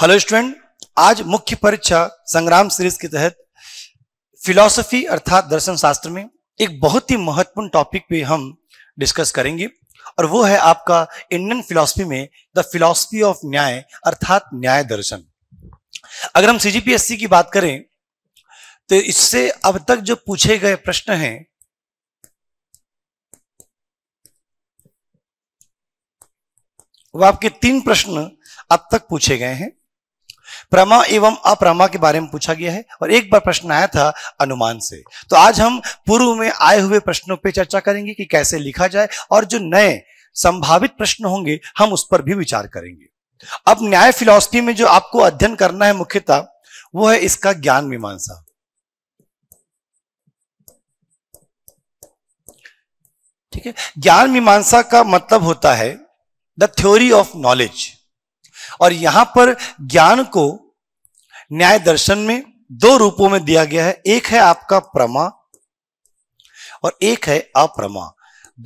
Hello student आज मुख्य परीक्षा संग्राम सीरीज के तहत फिलॉसफी अर्थात दर्शन शास्त्र में एक बहुत ही महत्वपूर्ण टॉपिक पे हम डिस्कस करेंगे और वो है आपका इंडियन फिलॉसफी में द फिलॉसफी ऑफ न्याय अर्थात न्याय दर्शन अगर हम सीजीपीएससी की बात करें तो इससे अब तक जो पूछे गए प्रश्न हैं वह आपके तीन प्रश्न अब तक पूछे गए हैं प्रमा एवं अप्रमा के बारे में पूछा गया है और एक बार प्रश्न आया था अनुमान से तो आज हम पूर्व में आए हुए प्रश्नों पर चर्चा करेंगे कि कैसे लिखा जाए और जो नए संभावित प्रश्न होंगे हम उस पर भी विचार करेंगे अब न्याय फिलॉसफी में जो आपको अध्ययन करना है मुख्यतः वो है इसका ज्ञान मीमांसा ठीक है ज्ञान मीमांसा का मतलब होता है द थ्योरी ऑफ नॉलेज और यहां पर ज्ञान को न्याय दर्शन में दो रूपों में दिया गया है एक है आपका प्रमा और एक है अप्रमा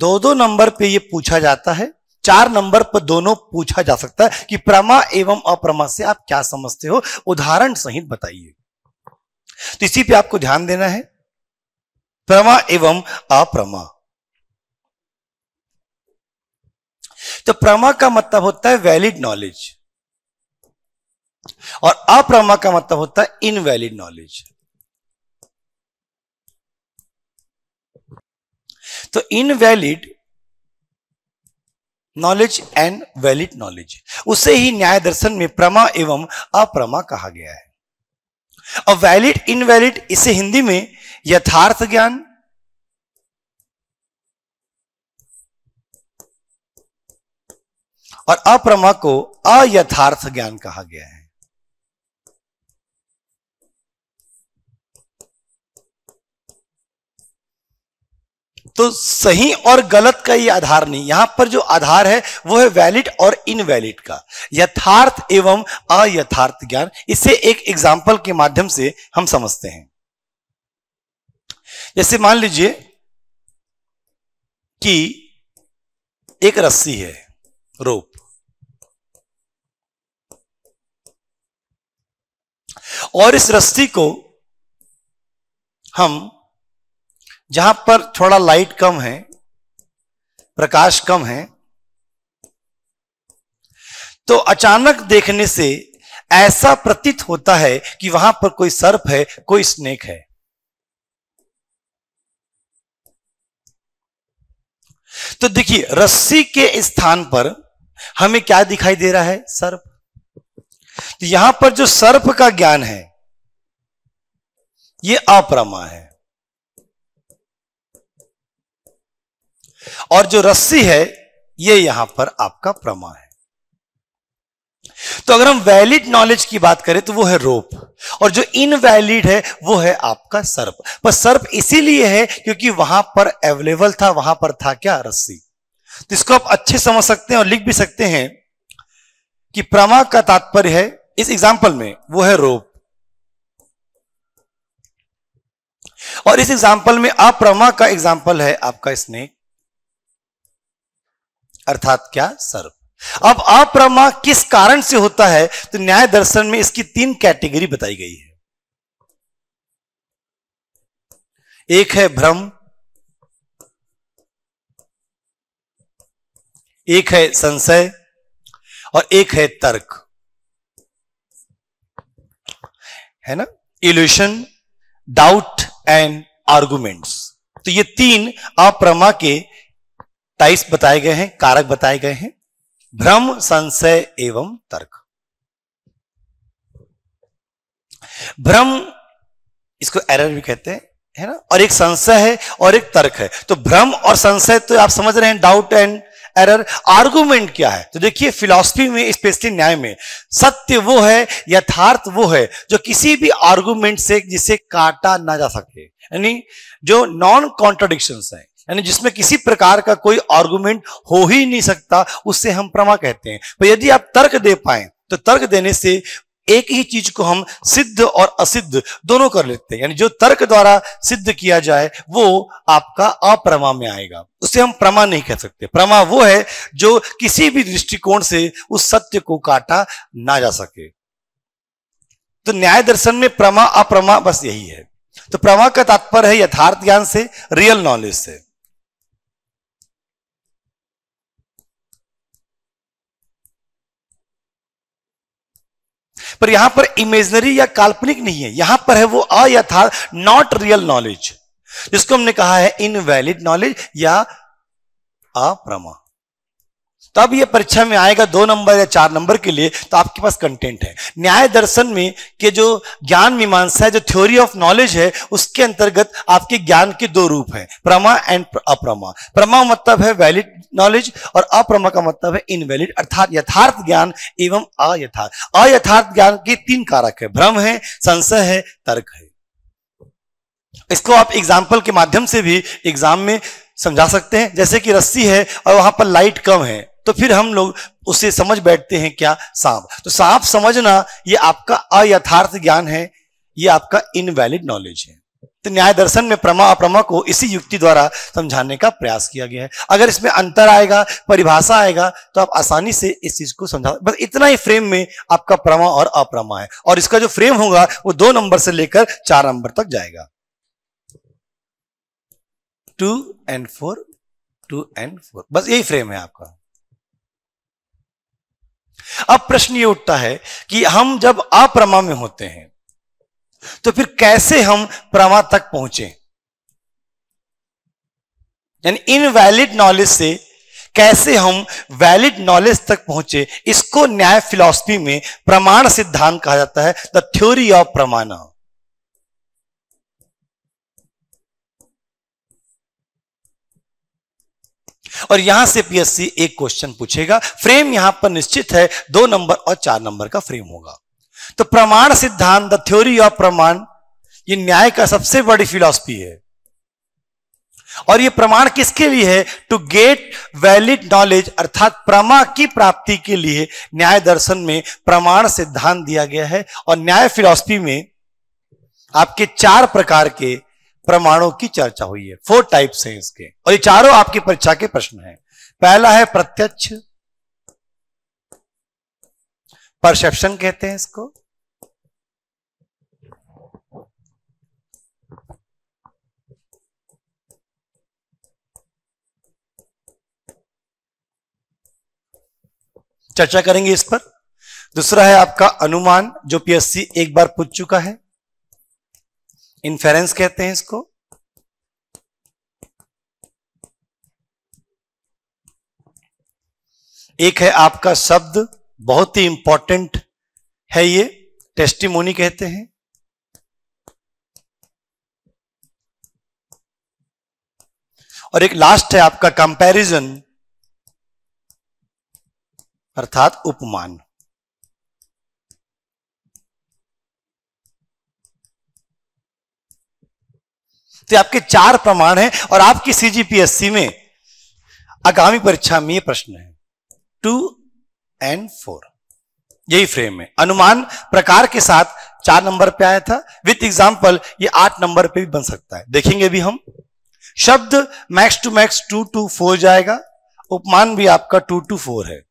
दो दो नंबर पे ये पूछा जाता है चार नंबर पर दोनों पूछा जा सकता है कि प्रमा एवं अप्रमा से आप क्या समझते हो उदाहरण सहित बताइए तो इसी पे आपको ध्यान देना है प्रमा एवं अप्रमा तो प्रमा का मतलब होता है वैलिड नॉलेज और अप्रमा का मतलब होता है इनवैलिड नॉलेज तो invalid knowledge and valid knowledge उसे ही न्याय दर्शन में प्रमा एवं अप्रमा कहा गया है और वैलिड इनवैलिड इसे हिंदी में यथार्थ ज्ञान और अप्रमा को अयथार्थ ज्ञान कहा गया है तो सही और गलत का ही आधार नहीं यहां पर जो आधार है वो है वैलिड और इनवैलिड का यथार्थ एवं अयथार्थ ज्ञान इसे एक एग्जाम्पल के माध्यम से हम समझते हैं जैसे मान लीजिए कि एक रस्सी है रोप और इस रस्सी को हम जहां पर थोड़ा लाइट कम है प्रकाश कम है तो अचानक देखने से ऐसा प्रतीत होता है कि वहां पर कोई सर्प है कोई स्नेक है तो देखिए रस्सी के स्थान पर हमें क्या दिखाई दे रहा है सर्प तो यहां पर जो सर्प का ज्ञान है यह अप्रमा है और जो रस्सी है ये यहां पर आपका प्रमा है तो अगर हम वैलिड नॉलेज की बात करें तो वो है रोप और जो इनवैलिड है वो है आपका सर्प पर सर्प इसीलिए है क्योंकि वहां पर अवेलेबल था वहां पर था क्या रस्सी तो इसको आप अच्छे समझ सकते हैं और लिख भी सकते हैं कि प्रमा का तात्पर्य है इस एग्जाम्पल में वो है रोप और इस एग्जाम्पल में अप्रमा का एग्जाम्पल है आपका स्नेक अर्थात क्या सर्प अब अप्रमा किस कारण से होता है तो न्याय दर्शन में इसकी तीन कैटेगरी बताई गई है एक है भ्रम एक है संशय और एक है तर्क है ना इल्यूशन डाउट एंड आर्गुमेंट्स तो ये तीन अप्रमा के ताइस बताए गए हैं कारक बताए गए हैं भ्रम संशय एवं तर्क भ्रम इसको एरर भी कहते हैं है ना और एक संशय है और एक तर्क है तो भ्रम और संशय तो आप समझ रहे हैं डाउट एंड एरर आर्गूमेंट क्या है तो देखिए फिलोसफी में स्पेशली न्याय में सत्य वो है यथार्थ वो है जो किसी भी आर्गूमेंट से जिसे काटा ना जा सके यानी जो नॉन कॉन्ट्रोडिक्शन है यानी जिसमें किसी प्रकार का कोई आर्गुमेंट हो ही नहीं सकता उससे हम प्रमा कहते हैं पर यदि आप तर्क दे पाए तो तर्क देने से एक ही चीज को हम सिद्ध और असिद्ध दोनों कर लेते हैं यानी जो तर्क द्वारा सिद्ध किया जाए वो आपका अप्रमा में आएगा उसे हम प्रमा नहीं कह सकते प्रमा वो है जो किसी भी दृष्टिकोण से उस सत्य को काटा ना जा सके तो न्याय दर्शन में प्रमा अप्रमा बस यही है तो प्रमा का तात्पर्य है यथार्थ ज्ञान से रियल नॉलेज से पर यहां पर इमेजनरी या काल्पनिक नहीं है यहां पर है वो अयथा नॉट रियल नॉलेज जिसको हमने कहा है इनवैलिड नॉलेज या अप्रमा तब तो ये परीक्षा में आएगा दो नंबर या चार नंबर के लिए तो आपके पास कंटेंट है न्याय दर्शन में के जो ज्ञान मीमांसा है जो थ्योरी ऑफ नॉलेज है उसके अंतर्गत आपके ज्ञान के दो रूप है प्रमा एंड अप्रमा प्रमा मतलब है वैलिड नॉलेज और अप्रमा का मतलब है इनवैलिड अर्थात यथार्थ ज्ञान एवं अयथार्थ अयथार्थ ज्ञान के तीन कारक है भ्रम है संशय है तर्क है इसको आप एग्जाम्पल के माध्यम से भी एग्जाम में समझा सकते हैं जैसे कि रस्सी है और वहां पर लाइट कम है तो फिर हम लोग उसे समझ बैठते हैं क्या सांप तो सांप समझना ये आपका अयथार्थ ज्ञान है ये आपका इनवैलिड नॉलेज है तो न्याय दर्शन में प्रमा अप्रमा को इसी युक्ति द्वारा समझाने का प्रयास किया गया है अगर इसमें अंतर आएगा परिभाषा आएगा तो आप आसानी से इस चीज को समझा बस इतना ही फ्रेम में आपका प्रमा और अप्रमा है और इसका जो फ्रेम होगा वो दो नंबर से लेकर चार नंबर तक जाएगा two and four two and four बस यही फ्रेम है आपका अब प्रश्न ये उठता है कि हम जब अप्रमा में होते हैं तो फिर कैसे हम प्रमा तक पहुंचे यानी इनवैलिड नॉलेज से कैसे हम वैलिड नॉलेज तक पहुंचे इसको न्याय फिलॉसफी में प्रमाण सिद्धांत कहा जाता है द थ्योरी ऑफ प्रमाण और यहां से पीएससी एक क्वेश्चन पूछेगा फ्रेम यहां पर निश्चित है दो नंबर और चार नंबर का फ्रेम होगा तो प्रमाण सिद्धांत द थ्योरी ऑफ प्रमाण ये न्याय का सबसे बड़ी फिलॉसफी है और ये प्रमाण किसके लिए है टू गेट वैलिड नॉलेज अर्थात प्रमा की प्राप्ति के लिए न्याय दर्शन में प्रमाण सिद्धांत दिया गया है और न्याय फिलॉसफी में आपके चार प्रकार के प्रमाणों की चर्चा हुई है फोर टाइप्स हैं इसके और ये चारों आपकी परीक्षा के प्रश्न हैं पहला है प्रत्यक्ष परसेप्शन कहते हैं इसको चर्चा करेंगे इस पर दूसरा है आपका अनुमान जो पीएससी एक बार पूछ चुका है इन्फेरेंस कहते हैं इसको एक है आपका शब्द बहुत ही इंपॉर्टेंट है ये टेस्टिमोनी कहते हैं और एक लास्ट है आपका कंपैरिजन अर्थात उपमान तो आपके चार प्रमाण हैं और आपकी सीजीपीएससी में आगामी परीक्षा में ये प्रश्न है टू एंड फोर यही फ्रेम है अनुमान प्रकार के साथ चार नंबर पे आया था विथ एग्जाम्पल ये आठ नंबर पे भी बन सकता है देखेंगे भी हम शब्द max two max two two four जाएगा उपमान भी आपका टू टू फोर है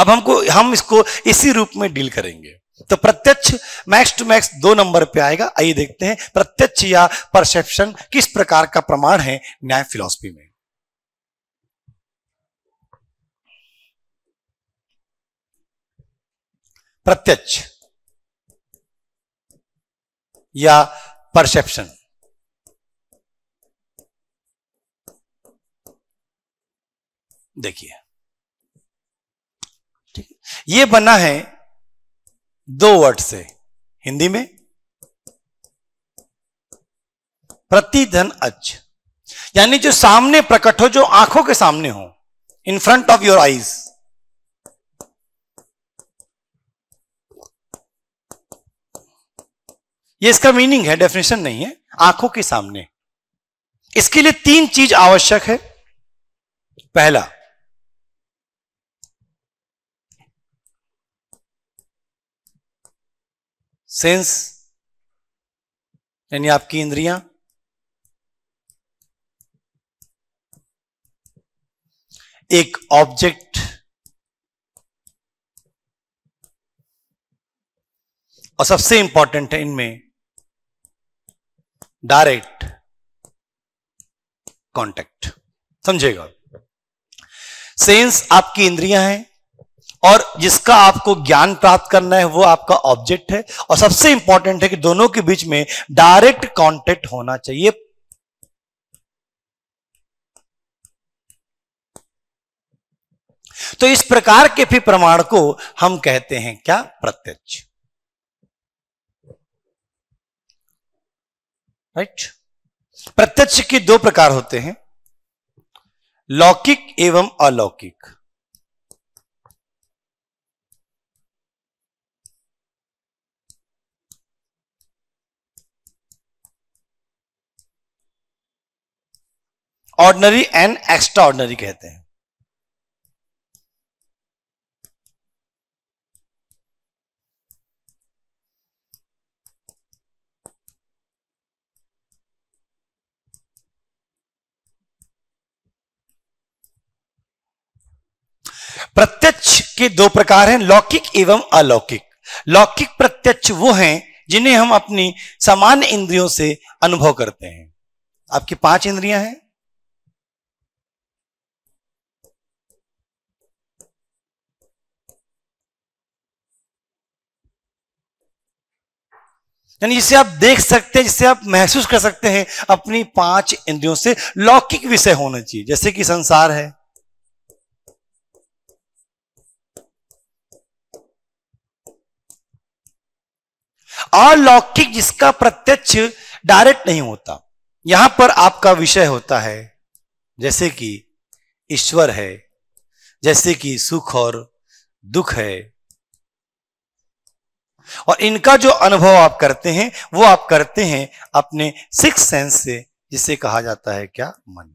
अब हमको हम इसको इसी रूप में डील करेंगे तो प्रत्यक्ष मैक्स टू मैक्स दो नंबर पे आएगा आइए देखते हैं प्रत्यक्ष या परसेप्शन किस प्रकार का प्रमाण है न्याय फिलोसफी में प्रत्यक्ष या परसेप्शन देखिए ठीक ये बना है दो वर्ड से हिंदी में प्रतिधन अच यानी जो सामने प्रकट हो जो आंखों के सामने हो in front of your eyes ये इसका मीनिंग है डेफिनेशन नहीं है आंखों के सामने इसके लिए तीन चीज आवश्यक है पहला सेंस यानी आपकी इंद्रियां एक ऑब्जेक्ट और सबसे इंपॉर्टेंट है इनमें डायरेक्ट कांटेक्ट समझेगा सेंस आपकी इंद्रियां हैं और जिसका आपको ज्ञान प्राप्त करना है वो आपका ऑब्जेक्ट है और सबसे इंपॉर्टेंट है कि दोनों के बीच में डायरेक्ट कॉन्टेक्ट होना चाहिए तो इस प्रकार के भी प्रमाण को हम कहते हैं क्या प्रत्यक्ष राइट प्रत्यक्ष के दो प्रकार होते हैं लौकिक एवं अलौकिक ऑर्डनरी एंड एक्स्ट्रा ऑर्डनरी कहते हैं प्रत्यक्ष के दो प्रकार हैं लौकिक एवं अलौकिक लौकिक प्रत्यक्ष वो हैं जिन्हें हम अपनी सामान्य इंद्रियों से अनुभव करते हैं आपकी पांच इंद्रियां हैं यानी जिसे आप देख सकते हैं जिसे आप महसूस कर सकते हैं अपनी पांच इंद्रियों से लौकिक विषय होना चाहिए जैसे कि संसार है अलौकिक जिसका प्रत्यक्ष डायरेक्ट नहीं होता यहां पर आपका विषय होता है जैसे कि ईश्वर है जैसे कि सुख और दुख है और इनका जो अनुभव आप करते हैं वो आप करते हैं अपने सिक्स सेंस से जिसे कहा जाता है क्या मन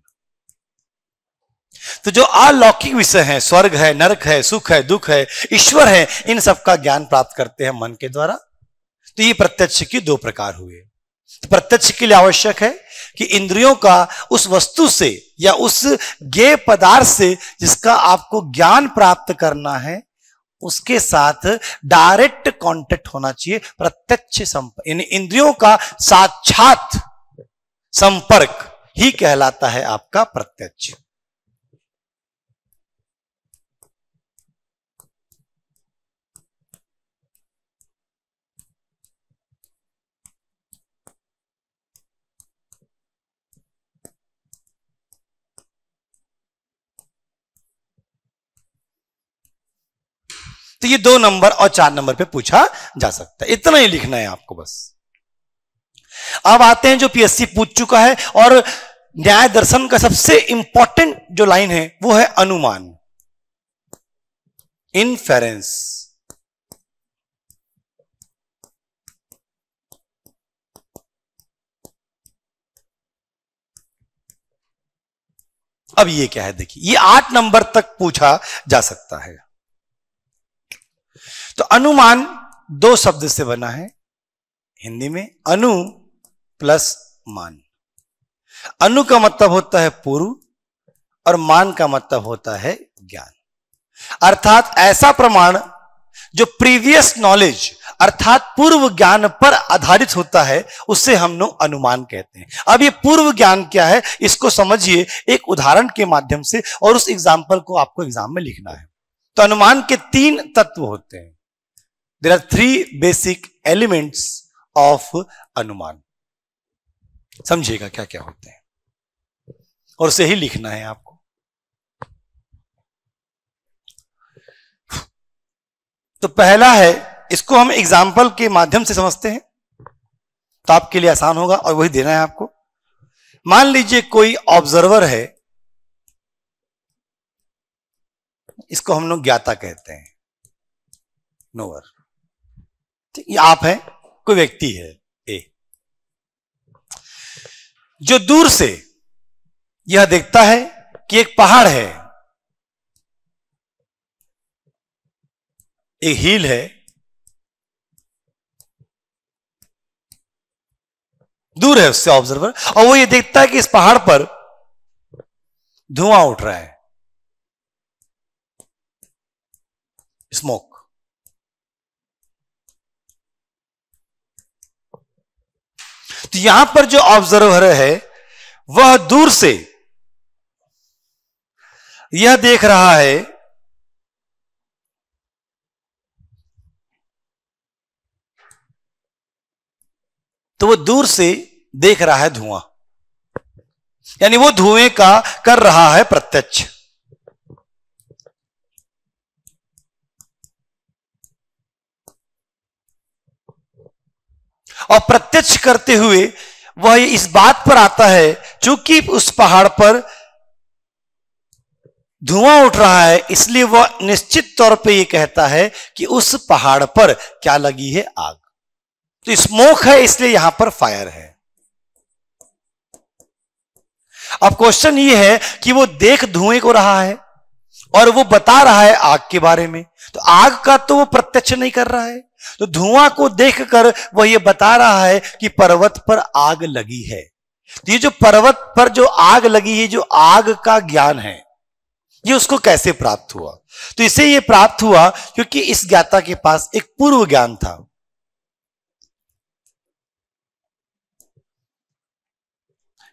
तो जो अलौकिक विषय है स्वर्ग है नरक है सुख है दुख है ईश्वर है इन सब का ज्ञान प्राप्त करते हैं मन के द्वारा तो ये प्रत्यक्ष के दो प्रकार हुए तो प्रत्यक्ष के लिए आवश्यक है कि इंद्रियों का उस वस्तु से या उस ज्ञ पदार्थ से जिसका आपको ज्ञान प्राप्त करना है उसके साथ डायरेक्ट कांटेक्ट होना चाहिए प्रत्यक्ष संपर्क इन इंद्रियों का साक्षात संपर्क ही कहलाता है आपका प्रत्यक्ष तो ये दो नंबर और चार नंबर पे पूछा जा सकता है इतना ही लिखना है आपको बस अब आते हैं जो पीएससी पूछ चुका है और न्याय दर्शन का सबसे इंपॉर्टेंट जो लाइन है वो है अनुमान इनफेरेंस अब ये क्या है देखिए ये आठ नंबर तक पूछा जा सकता है तो अनुमान दो शब्द से बना है हिंदी में अनु प्लस मान अनु का मतलब होता है पूर्व और मान का मतलब होता है ज्ञान अर्थात ऐसा प्रमाण जो प्रीवियस नॉलेज अर्थात पूर्व ज्ञान पर आधारित होता है उससे हम लोग अनुमान कहते हैं अब ये पूर्व ज्ञान क्या है इसको समझिए एक उदाहरण के माध्यम से और उस एग्जाम्पल को आपको एग्जाम में लिखना है तो अनुमान के तीन तत्व होते हैं there are three basic elements of अनुमान समझिएगा क्या क्या होते हैं और उसे ही लिखना है आपको तो पहला है इसको हम एग्जाम्पल के माध्यम से समझते हैं तो आपके लिए आसान होगा और वही देना है आपको मान लीजिए कोई ऑब्जर्वर है इसको हम लोग ज्ञाता कहते हैं नोवर तो ये आप है कोई व्यक्ति है ए जो दूर से यह देखता है कि एक पहाड़ है एक हिल है दूर है उससे ऑब्जर्वर और वो ये देखता है कि इस पहाड़ पर धुआं उठ रहा है स्मोक तो यहां पर जो ऑब्जर्वर है वह दूर से यह देख रहा है तो वह दूर से देख रहा है धुआं यानी वो धुएं का कर रहा है प्रत्यक्ष और प्रत्यक्ष करते हुए वह इस बात पर आता है चूंकि उस पहाड़ पर धुआं उठ रहा है इसलिए वह निश्चित तौर पे यह कहता है कि उस पहाड़ पर क्या लगी है आग तो स्मोक है इसलिए यहां पर फायर है अब क्वेश्चन ये है कि वो देख धुएं को रहा है और वो बता रहा है आग के बारे में तो आग का तो वो प्रत्यक्ष नहीं कर रहा है तो धुआं को देखकर वह यह बता रहा है कि पर्वत पर आग लगी है तो ये जो पर्वत पर जो आग लगी है जो आग का ज्ञान है ये उसको कैसे प्राप्त हुआ तो इसे ये प्राप्त हुआ क्योंकि इस ज्ञाता के पास एक पूर्व ज्ञान था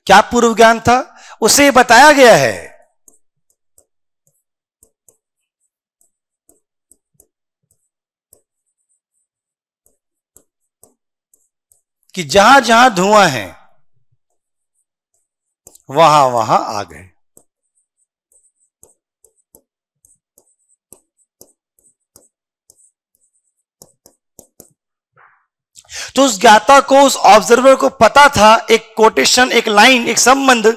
क्या पूर्व ज्ञान था उसे बताया गया है कि जहां जहां धुआं है वहां वहां आग है तो उस ज्ञाता को उस ऑब्जर्वर को पता था एक कोटेशन एक लाइन एक संबंध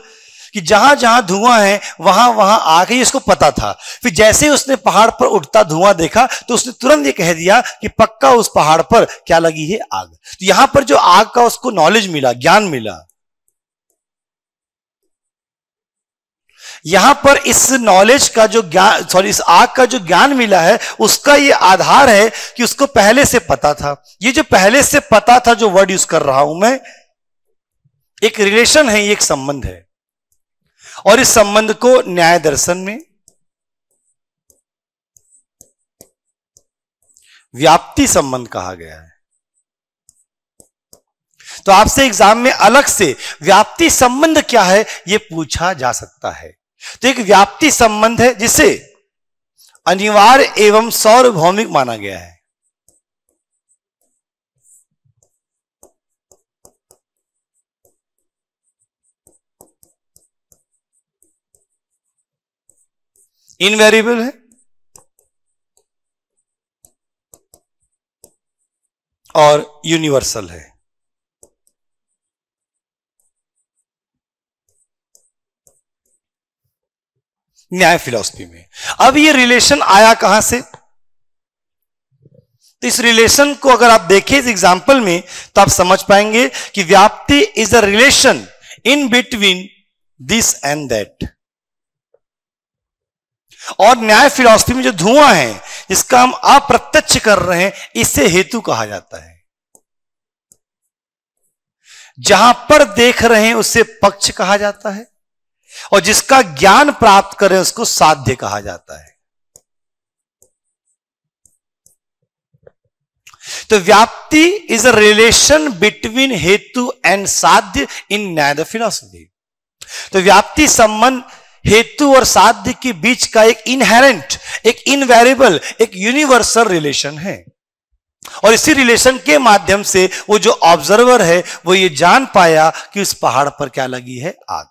कि जहां जहां धुआं है वहां वहां आग ही इसको पता था फिर जैसे ही उसने पहाड़ पर उठता धुआं देखा तो उसने तुरंत ये कह दिया कि पक्का उस पहाड़ पर क्या लगी है आग तो यहां पर जो आग का उसको नॉलेज मिला ज्ञान मिला यहां पर इस नॉलेज का जो ज्ञान सॉरी इस आग का जो ज्ञान मिला है उसका ये आधार है कि उसको पहले से पता था ये जो पहले से पता था जो वर्ड यूज कर रहा हूं मैं एक रिलेशन है ये एक संबंध है और इस संबंध को न्याय दर्शन में व्याप्ति संबंध कहा गया है तो आपसे एग्जाम में अलग से व्याप्ति संबंध क्या है यह पूछा जा सकता है तो एक व्याप्ति संबंध है जिसे अनिवार्य एवं सौरभौमिक माना गया है इनवेरिएबल है और यूनिवर्सल है न्याय फिलॉसफी में अब ये रिलेशन आया कहां से तो इस रिलेशन को अगर आप देखें इस एग्जाम्पल में तो आप समझ पाएंगे कि vyapti is a relation in between this and that और न्याय फिलोसफी में जो धुआं है जिसका हम अप्रत्यक्ष कर रहे हैं इसे हेतु कहा जाता है जहां पर देख रहे हैं उसे पक्ष कहा जाता है और जिसका ज्ञान प्राप्त करें उसको साध्य कहा जाता है तो vyapti is a relation between hetu and sadhya in न्याय द फिलोसफी तो व्याप्ति संबंध हेतु और साध्य के बीच का एक इनहेरेंट एक इनवेरिएबल एक यूनिवर्सल रिलेशन है और इसी रिलेशन के माध्यम से वो जो ऑब्जर्वर है वो ये जान पाया कि उस पहाड़ पर क्या लगी है आग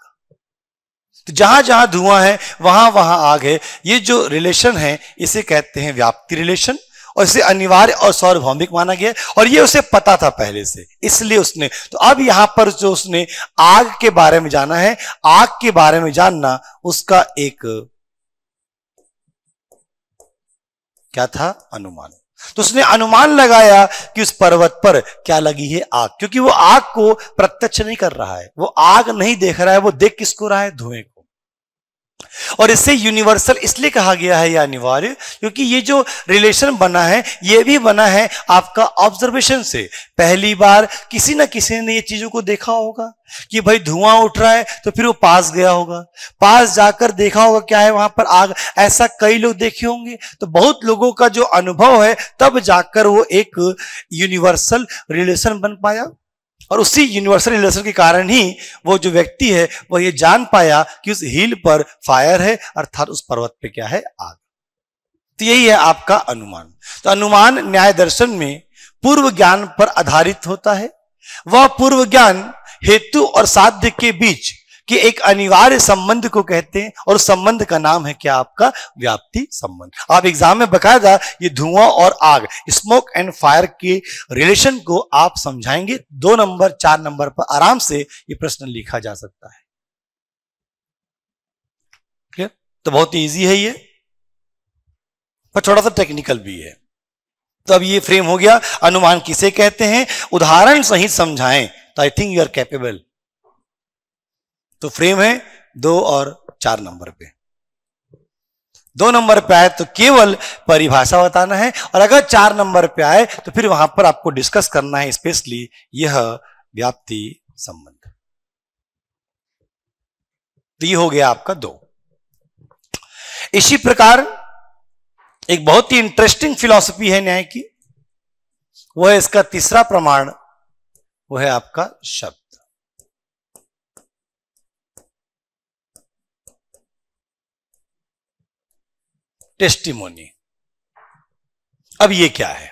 तो जहां जहां धुआं है वहां वहां आग है ये जो रिलेशन है इसे कहते हैं व्याप्ति रिलेशन और इसे अनिवार्य और सार्वभौमिक माना गया और ये उसे पता था पहले से इसलिए उसने तो अब यहां पर जो उसने आग के बारे में जाना है आग के बारे में जानना उसका एक क्या था अनुमान तो उसने अनुमान लगाया कि उस पर्वत पर क्या लगी है आग क्योंकि वो आग को प्रत्यक्ष नहीं कर रहा है वो आग नहीं देख रहा है वो देख किसको रहा है धुएं को और इसे यूनिवर्सल इसलिए कहा गया है या अनिवार्य क्योंकि ये जो रिलेशन बना है ये भी बना है आपका ऑब्जर्वेशन से पहली बार किसी ना किसी ने ये चीजों को देखा होगा कि भाई धुआं उठ रहा है तो फिर वो पास गया होगा पास जाकर देखा होगा क्या है वहां पर आग ऐसा कई लोग देखे होंगे तो बहुत लोगों का जो अनुभव है तब जाकर वो एक यूनिवर्सल रिलेशन बन पाया और उसी यूनिवर्सल रिलेशन के कारण ही वो जो व्यक्ति है वह ये जान पाया कि उस हिल पर फायर है अर्थात उस पर्वत पे क्या है आग तो यही है आपका अनुमान तो अनुमान न्याय दर्शन में पूर्व ज्ञान पर आधारित होता है वह पूर्व ज्ञान हेतु और साध्य के बीच कि एक अनिवार्य संबंध को कहते हैं और संबंध का नाम है क्या आपका व्याप्ति संबंध आप एग्जाम में बकायदा ये धुआं और आग स्मोक एंड फायर के रिलेशन को आप समझाएंगे दो नंबर चार नंबर पर आराम से ये प्रश्न लिखा जा सकता है क्लियर तो बहुत ही ईजी है ये पर थोड़ा सा टेक्निकल भी है तो अब ये फ्रेम हो गया अनुमान किसे कहते हैं उदाहरण सहित समझाएं तो I think you are capable to frame है दो और चार नंबर पे दो नंबर पे आए तो केवल परिभाषा बताना है और अगर चार नंबर पे आए तो फिर वहां पर आपको डिस्कस करना है स्पेशली यह व्याप्ति संबंध तो ये हो गया आपका दो इसी प्रकार एक बहुत ही इंटरेस्टिंग फिलॉसफी है न्याय की वह इसका तीसरा प्रमाण वह है आपका शब्द टेस्टिमोनी अब ये क्या है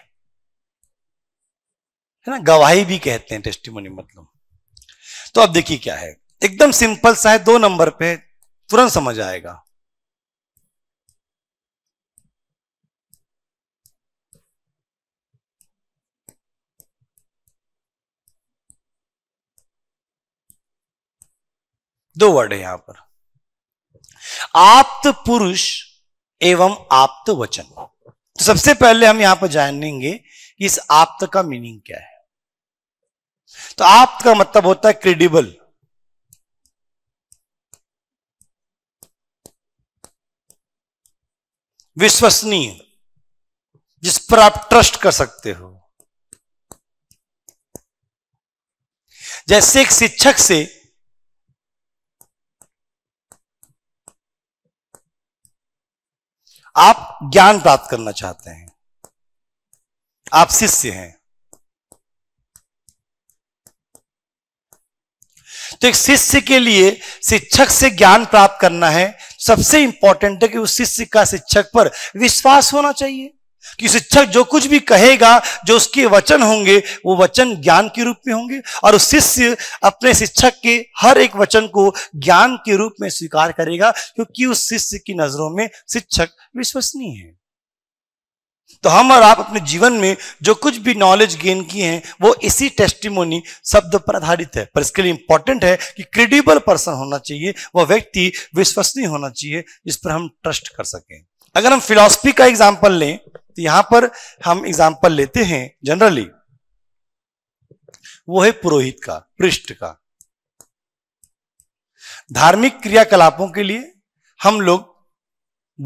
है ना गवाही भी कहते हैं टेस्टिमोनी मतलब तो अब देखिए क्या है एकदम सिंपल सा है दो नंबर पे तुरंत समझ आएगा दो वर्ड है यहां पर आप्त पुरुष एवं आप्त वचन तो सबसे पहले हम यहां पर जानेंगे कि इस आप्त का मीनिंग क्या है तो आप्त का मतलब होता है क्रेडिबल विश्वसनीय जिस पर आप ट्रस्ट कर सकते हो जैसे एक शिक्षक से आप ज्ञान प्राप्त करना चाहते हैं आप शिष्य हैं तो एक शिष्य के लिए शिक्षक से ज्ञान प्राप्त करना है सबसे इंपॉर्टेंट है कि उस शिष्य का शिक्षक पर विश्वास होना चाहिए कि शिक्षक जो कुछ भी कहेगा जो उसके वचन होंगे वो वचन ज्ञान के रूप में होंगे और शिष्य अपने शिक्षक के हर एक वचन को ज्ञान के रूप में स्वीकार करेगा क्योंकि उस शिष्य की नजरों में शिक्षक विश्वसनीय है तो हम और आप अपने जीवन में जो कुछ भी नॉलेज गेन किए हैं वो इसी टेस्टिमोनी शब्द पर आधारित है पर इसके लिए इंपॉर्टेंट है कि क्रेडिबल पर्सन होना चाहिए वह व्यक्ति विश्वसनीय होना चाहिए जिस पर हम ट्रस्ट कर सकें अगर हम फिलॉसफी का एग्जाम्पल लें तो यहां पर हम एग्जाम्पल लेते हैं जनरली वो है पुरोहित का पृष्ठ का धार्मिक क्रियाकलापों के लिए हम लोग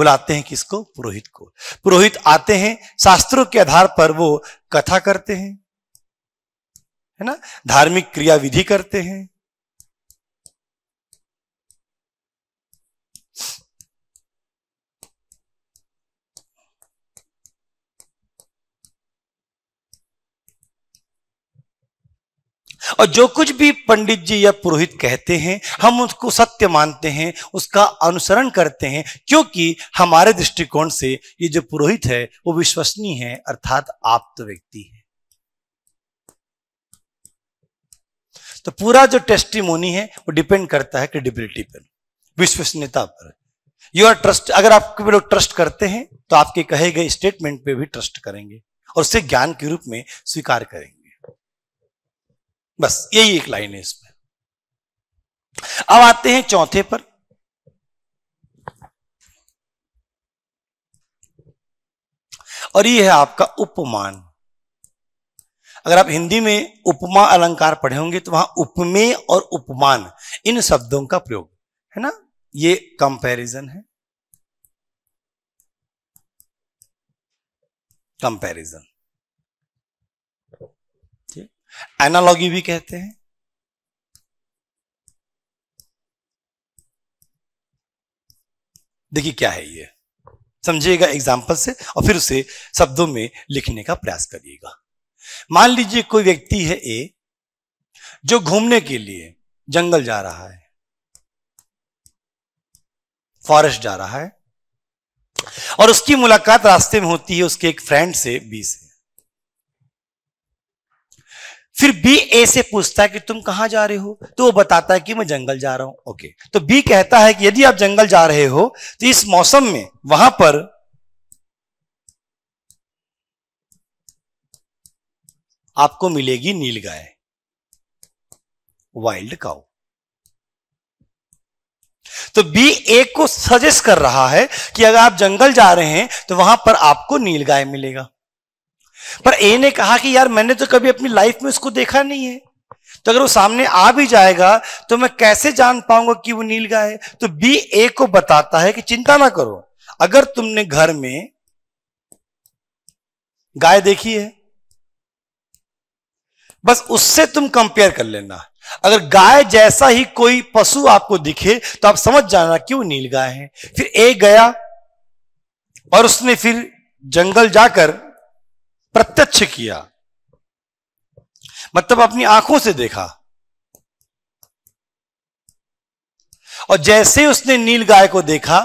बुलाते हैं किसको पुरोहित को पुरोहित आते हैं शास्त्रों के आधार पर वो कथा करते हैं है ना धार्मिक क्रिया विधि करते हैं और जो कुछ भी पंडित जी या पुरोहित कहते हैं हम उसको सत्य मानते हैं उसका अनुसरण करते हैं क्योंकि हमारे दृष्टिकोण से ये जो पुरोहित है वो विश्वसनीय है अर्थात आप तो व्यक्ति है तो पूरा जो टेस्टिमोनी है वो डिपेंड करता है क्रेडिबिलिटी पर विश्वसनीयता पर आर ट्रस्ट अगर आप लोग ट्रस्ट करते हैं तो आपके कहे गए स्टेटमेंट पे भी ट्रस्ट करेंगे और उसे ज्ञान के रूप में स्वीकार करेंगे बस यही एक लाइन है इसमें अब आते हैं चौथे पर और ये है आपका उपमान अगर आप हिंदी में उपमा अलंकार पढ़े होंगे तो वहां उपमेय और उपमान इन शब्दों का प्रयोग है ना ये कंपैरिजन है कंपैरिजन एनालॉगी भी कहते हैं देखिए क्या है ये समझिएगा एग्जाम्पल से और फिर उसे शब्दों में लिखने का प्रयास करिएगा मान लीजिए कोई व्यक्ति है ए जो घूमने के लिए जंगल जा रहा है फॉरेस्ट जा रहा है और उसकी मुलाकात रास्ते में होती है उसके एक फ्रेंड से बी से फिर बी ए से पूछता है कि तुम कहां जा रहे हो तो वो बताता है कि मैं जंगल जा रहा हूं ओके तो बी कहता है कि यदि आप जंगल जा रहे हो तो इस मौसम में वहां पर आपको मिलेगी नील गाय वाइल्ड काउ तो बी ए को सजेस्ट कर रहा है कि अगर आप जंगल जा रहे हैं तो वहां पर आपको नील गाय मिलेगा पर ए ने कहा कि यार मैंने तो कभी अपनी लाइफ में उसको देखा नहीं है तो अगर वो सामने आ भी जाएगा तो मैं कैसे जान पाऊंगा कि वो नीलगा है तो बी ए को बताता है कि चिंता ना करो अगर तुमने घर में गाय देखी है बस उससे तुम कंपेयर कर लेना अगर गाय जैसा ही कोई पशु आपको दिखे तो आप समझ जाना कि वो नील गाय है फिर ए गया और उसने फिर जंगल जाकर प्रत्यक्ष किया मतलब अपनी आंखों से देखा और जैसे उसने नील गाय को देखा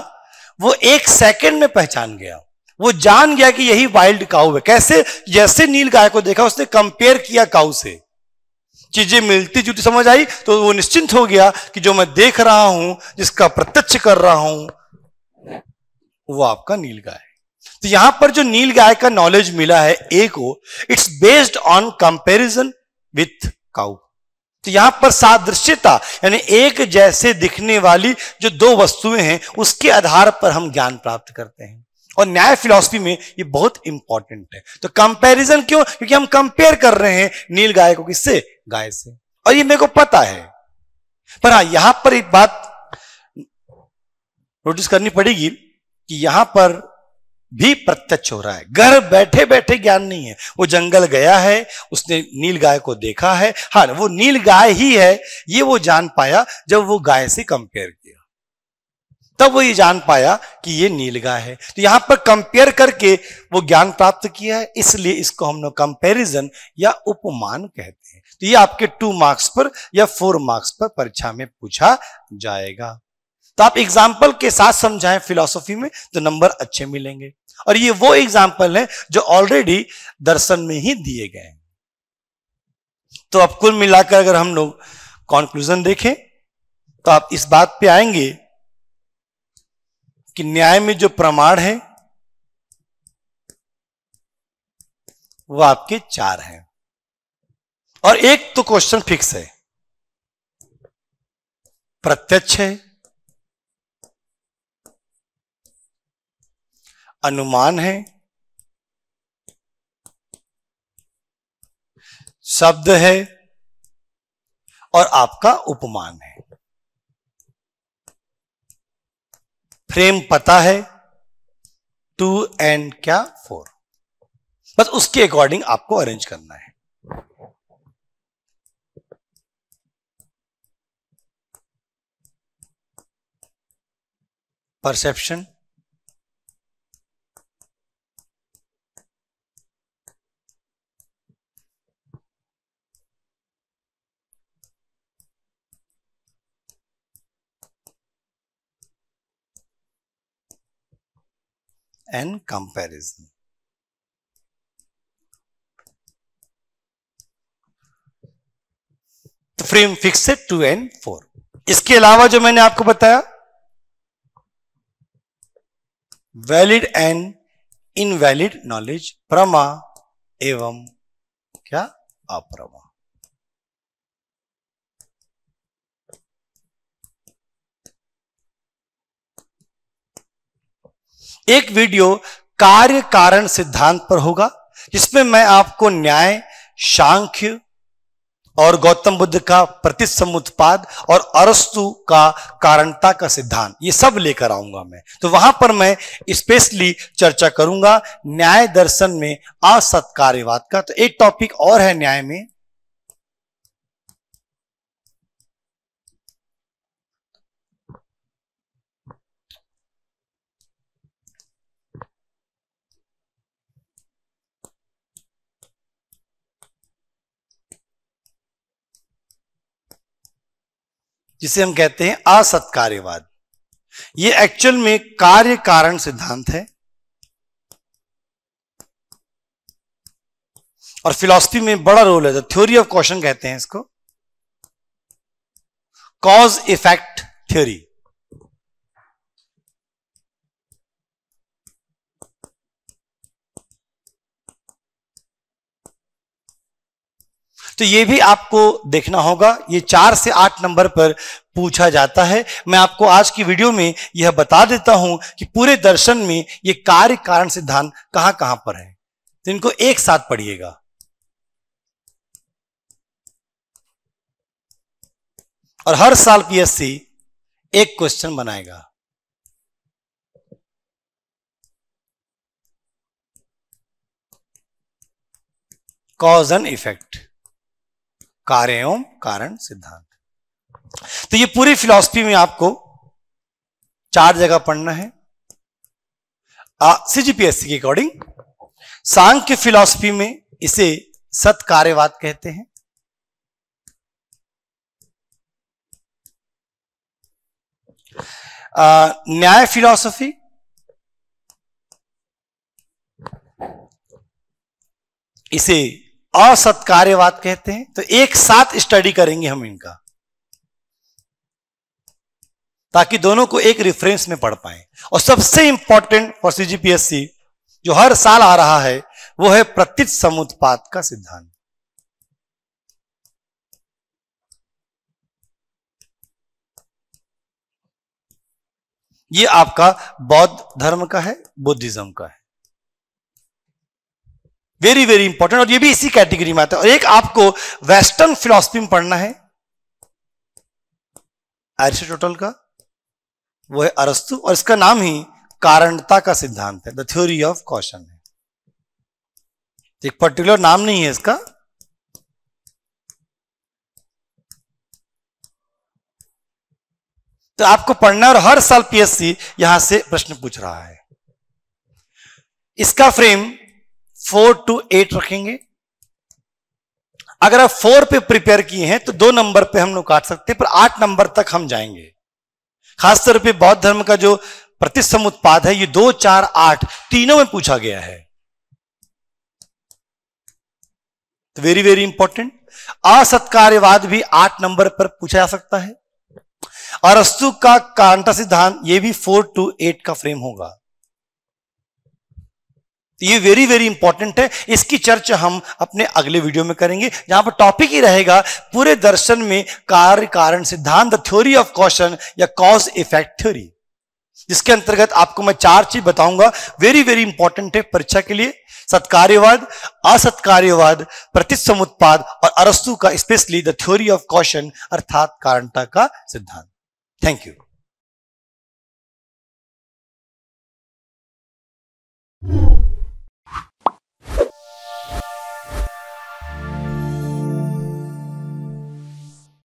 वो एक सेकंड में पहचान गया वो जान गया कि यही वाइल्ड काउ है कैसे जैसे नील गाय को देखा उसने कंपेयर किया काऊ से चीजें मिलती जुलती समझ आई तो वो निश्चिंत हो गया कि जो मैं देख रहा हूं जिसका प्रत्यक्ष कर रहा हूं वो आपका नील गाय तो यहां पर जो नील गाय का नॉलेज मिला है ए को it's based on comparison with cow तो यहां पर सादृश्यता यानी एक जैसे दिखने वाली जो दो वस्तुएं हैं उसके आधार पर हम ज्ञान प्राप्त करते हैं और न्याय फिलॉसफी में ये बहुत इंपॉर्टेंट है तो कंपैरिजन क्यों क्योंकि हम कंपेयर कर रहे हैं नील गाय को किससे गाय से और ये मेरे को पता है पर हाँ यहां पर एक बात नोटिस करनी पड़ेगी कि यहां पर भी प्रत्यक्ष हो रहा है घर बैठे बैठे ज्ञान नहीं है वो जंगल गया है उसने नील गाय को देखा है हाँ वो नील गाय ही है ये वो जान पाया जब वो गाय से कंपेयर किया तब वो ये जान पाया कि ये नील गाय है तो यहां पर कंपेयर करके वो ज्ञान प्राप्त किया है इसलिए इसको हम लोग कंपेरिजन या उपमान कहते हैं तो ये आपके टू मार्क्स पर या फोर मार्क्स पर परीक्षा में पूछा जाएगा तो आप एग्जाम्पल के साथ समझाएं फिलोसफी में तो नंबर अच्छे मिलेंगे और ये वो एग्जाम्पल है जो ऑलरेडी दर्शन में ही दिए गए हैं तो अब कुल मिलाकर अगर हम लोग कॉन्क्लूजन देखें तो आप इस बात पे आएंगे कि न्याय में जो प्रमाण है वो आपके चार हैं और एक तो क्वेश्चन फिक्स है प्रत्यक्ष है अनुमान है शब्द है और आपका उपमान है फ्रेम पता है टू एंड क्या फोर बस उसके अकॉर्डिंग आपको अरेंज करना है परसेप्शन and comparison. तो frame fix two and four इसके अलावा जो मैंने आपको बताया वैलिड एंड इनवैलिड नॉलेज प्रमा एवं क्या अप्रमा एक वीडियो कार्य कारण सिद्धांत पर होगा जिसमें मैं आपको न्याय सांख्य और गौतम बुद्ध का प्रतिसमुत्पाद और अरस्तु का कारणता का सिद्धांत ये सब लेकर आऊंगा मैं तो वहां पर मैं स्पेशली चर्चा करूंगा न्याय दर्शन में असत्कार्यवाद का तो एक टॉपिक और है न्याय में जिसे हम कहते हैं असत्कार्यवाद ये एक्चुअल में कार्य कारण सिद्धांत है और फिलॉसफी में बड़ा रोल है थ्योरी ऑफ क्वेश्चन कहते हैं इसको कॉज इफेक्ट थ्योरी तो ये भी आपको देखना होगा ये चार से आठ नंबर पर पूछा जाता है मैं आपको आज की वीडियो में यह बता देता हूं कि पूरे दर्शन में ये कार्य कारण सिद्धांत कहां कहां पर है तो इनको एक साथ पढ़िएगा और हर साल पीएससी एक क्वेश्चन बनाएगा कॉज एंड इफेक्ट एवं कारण सिद्धांत तो ये पूरी फिलॉसफी में आपको चार जगह पढ़ना है सीजीपीएससी के अकॉर्डिंग सांख्य फिलॉसफी में इसे सत्कार्यवाद कहते हैं आ, न्याय फिलॉसफी इसे असत कार्यवाद कहते हैं तो एक साथ स्टडी करेंगे हम इनका ताकि दोनों को एक रेफरेंस में पढ़ पाए और सबसे इंपॉर्टेंट फॉर सीजीपीएससी जो हर साल आ रहा है वो है प्रतीत समुत्पाद का सिद्धांत ये आपका बौद्ध धर्म का है बुद्धिज्म का है वेरी वेरी इंपॉर्टेंट और ये भी इसी कैटेगरी में आता है और एक आपको वेस्टर्न फिलोसफी में पढ़ना है एरिस्टोटल का वो है अरस्तु और इसका नाम ही कारणता का सिद्धांत है द थ्योरी ऑफ कॉशन है एक पर्टिकुलर नाम नहीं है इसका तो आपको पढ़ना है और हर साल पीएससी यहां से प्रश्न पूछ रहा है इसका फ्रेम फोर टू एट रखेंगे अगर आप फोर पे प्रिपेयर किए हैं तो दो नंबर पे हम लोग काट सकते हैं पर आठ नंबर तक हम जाएंगे खासतौर पे बौद्ध धर्म का जो उत्पाद है ये दो चार आठ तीनों में पूछा गया है तो वेरी वेरी इंपॉर्टेंट असत्कार्यवाद भी आठ नंबर पर पूछा जा सकता है और अस्तु का कांटा सिद्धांत ये भी फोर टू एट का फ्रेम होगा तो ये वेरी वेरी इंपॉर्टेंट है इसकी चर्चा हम अपने अगले वीडियो में करेंगे जहां पर टॉपिक ही रहेगा पूरे दर्शन में कार्य कारण सिद्धांत थ्योरी ऑफ कॉशन या कॉज इफेक्ट थ्योरी जिसके अंतर्गत आपको मैं चार चीज बताऊंगा वेरी वेरी इंपॉर्टेंट है परीक्षा के लिए सत्कार्यवाद असत्कार्यवाद प्रतिसमुत्पाद और अरस्तु का specially the theory of causation अर्थात कारणता का सिद्धांत थैंक यू Thank you.